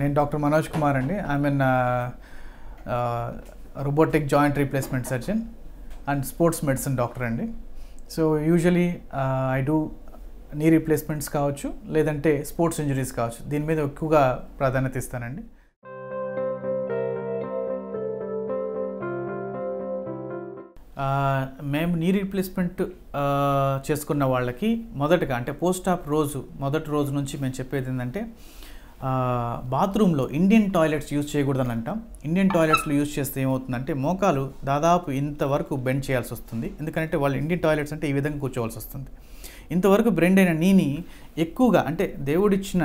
నేను డాక్టర్ మనోజ్ కుమార్ అండి I mean robotic joint replacement surgeon and sports medicine doctor అండి so usually I do knee replacements కావచ్చు లేదంటే sports injuries కావచ్చు దీని మీద ఎక్కువగా ప్రాధాన్యత ఇస్తానండి మేము నీ రీప్లేస్మెంట్ చేసుకున్న వాళ్ళకి మొదటగా అంటే పోస్ట్ ఆప్ రోజు మొదటి రోజు నుంచి మేము చెప్పేది ఏంటంటే బాత్రూంలో ఇండియన్ టాయిలెట్స్ యూజ్ చేయకూడదని అంటాం ఇండియన్ టాయిలెట్స్లో యూజ్ చేస్తే ఏమవుతుందంటే మోకాలు దాదాపు ఇంతవరకు బెండ్ చేయాల్సి వస్తుంది ఎందుకంటే వాళ్ళు ఇండియన్ టాయిలెట్స్ అంటే ఈ విధంగా కూర్చోవాల్సి వస్తుంది ఇంతవరకు బ్రెండ్ అయిన నీని ఎక్కువగా అంటే దేవుడిచ్చిన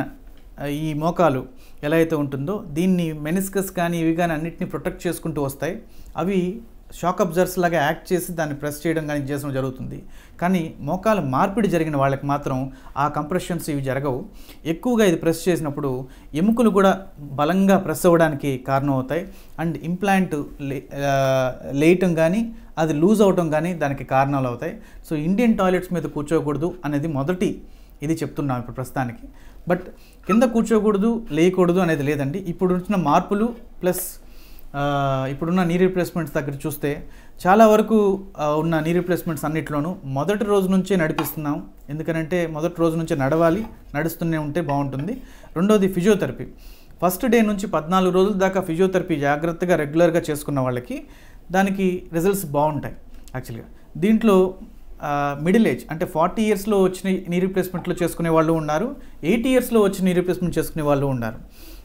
ఈ మోకాలు ఎలా అయితే ఉంటుందో దీన్ని మెనిస్కస్ కానీ ఇవి కానీ అన్నింటినీ ప్రొటెక్ట్ చేసుకుంటూ వస్తాయి అవి షాక్ అబ్జర్వర్స్ లాగా యాక్ట్ చేసి దాన్ని ప్రెస్ చేయడం కానీ చేసడం జరుగుతుంది కానీ మోకాలు మార్పిడి జరిగిన వాళ్ళకి మాత్రం ఆ కంప్రెషన్స్ ఇవి జరగవు ఎక్కువగా ఇది ప్రెస్ చేసినప్పుడు ఎముకలు కూడా బలంగా ప్రెస్ అవ్వడానికి కారణం అవుతాయి అండ్ ఇంప్లాంట్ లేయటం కానీ అది లూజ్ అవటం కానీ దానికి కారణాలు అవుతాయి సో ఇండియన్ టాయిలెట్స్ మీద కూర్చోకూడదు అనేది మొదటి ఇది చెప్తున్నాం ఇప్పుడు ప్రస్తుతానికి బట్ కింద కూర్చోకూడదు లేయకూడదు అనేది లేదండి ఇప్పుడు వచ్చిన మార్పులు ప్లస్ ఇప్పుడున్న నీ రీప్లేస్మెంట్స్ దగ్గర చూస్తే చాలా వరకు ఉన్న నీ రీప్లేస్మెంట్స్ అన్నిట్లోనూ మొదటి రోజు నుంచే నడిపిస్తున్నాం ఎందుకనంటే మొదటి రోజు నుంచే నడవాలి నడుస్తూనే ఉంటే బాగుంటుంది రెండోది ఫిజియోథెరపీ ఫస్ట్ డే నుంచి పద్నాలుగు రోజుల దాకా ఫిజియోథెరపీ జాగ్రత్తగా రెగ్యులర్గా చేసుకున్న వాళ్ళకి దానికి రిజల్ట్స్ బాగుంటాయి యాక్చువల్గా దీంట్లో మిడిల్ ఏజ్ అంటే ఫార్టీ ఇయర్స్లో వచ్చిన నీ రీప్లేస్మెంట్లో చేసుకునే వాళ్ళు ఉన్నారు ఎయిటీ ఇయర్స్లో వచ్చి నీ రీప్లేస్మెంట్ చేసుకునే వాళ్ళు ఉన్నారు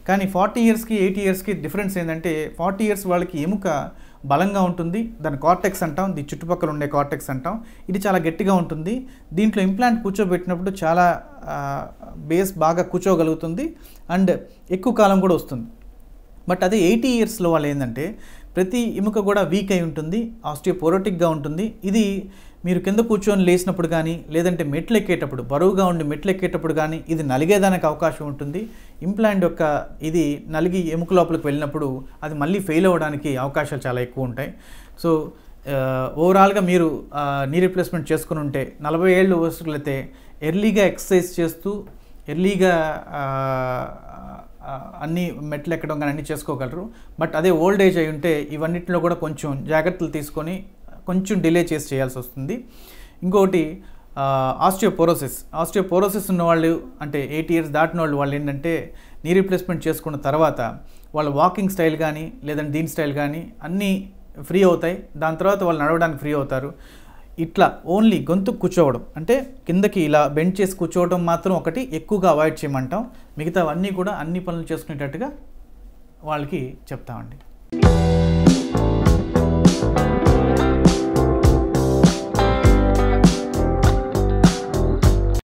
కానీ ఫార్టీ ఇయర్స్కి ఎయిటీ ఇయర్స్కి డిఫరెన్స్ ఏంటంటే ఫార్టీ ఇయర్స్ వాళ్ళకి ఎముక బలంగా ఉంటుంది దాని కార్టెక్స్ అంటాం ది చుట్టుపక్కల ఉండే కార్టెక్స్ అంటాం ఇది చాలా గట్టిగా ఉంటుంది దీంట్లో ఇంప్లాంట్ కూర్చోబెట్టినప్పుడు చాలా బేస్ బాగా కూర్చోగలుగుతుంది అండ్ ఎక్కువ కాలం కూడా వస్తుంది బట్ అదే ఎయిటీ ఇయర్స్లో వాళ్ళు ఏంటంటే ప్రతి ఎముక కూడా వీక్ అయి ఉంటుంది ఆస్టియోపోరోటిక్గా ఉంటుంది ఇది మీరు కింద కూర్చొని లేచినప్పుడు కానీ లేదంటే మెట్లు ఎక్కేటప్పుడు బరువుగా ఉండి మెట్లు ఎక్కేటప్పుడు కానీ ఇది నలిగేదానికి అవకాశం ఉంటుంది ఇంప్లాంట్ యొక్క ఇది నలిగి ఎముక లోపలికి వెళ్ళినప్పుడు అది మళ్ళీ ఫెయిల్ అవ్వడానికి అవకాశాలు చాలా ఎక్కువ ఉంటాయి సో ఓవరాల్గా uh, మీరు నీ uh, రీప్లేస్మెంట్ చేసుకుని ఉంటే నలభై ఏళ్ళు వస్తువులైతే ఎర్లీగా ఎక్సర్సైజ్ చేస్తూ ఎర్లీగా uh, అన్ని మెట్లు ఎక్కడం కానీ అన్నీ చేసుకోగలరు బట్ అదే ఓల్డ్ ఏజ్ అయి ఉంటే ఇవన్నింటిలో కూడా కొంచెం జాగ్రత్తలు తీసుకొని కొంచెం డిలే చేసి చేయాల్సి వస్తుంది ఇంకొకటి ఆస్టియోపోరోసిస్ ఆస్టియోపోరోసిస్ ఉన్నవాళ్ళు అంటే ఎయిట్ ఇయర్స్ దాటిన వాళ్ళు వాళ్ళు ఏంటంటే నీ రీప్లేస్మెంట్ చేసుకున్న తర్వాత వాళ్ళ వాకింగ్ స్టైల్ కానీ లేదంటే దీని స్టైల్ కానీ అన్నీ ఫ్రీ అవుతాయి దాని తర్వాత వాళ్ళు నడవడానికి ఫ్రీ అవుతారు ఇట్లా ఓన్లీ గొంతు కూర్చోవడం అంటే కిందకి ఇలా బెండ్ చేసి కూర్చోవడం మాత్రం ఒకటి ఎక్కువగా అవాయిడ్ చేయమంటాం మిగతావన్నీ కూడా అన్ని పనులు చేసుకునేటట్టుగా వాళ్ళకి చెప్తామండి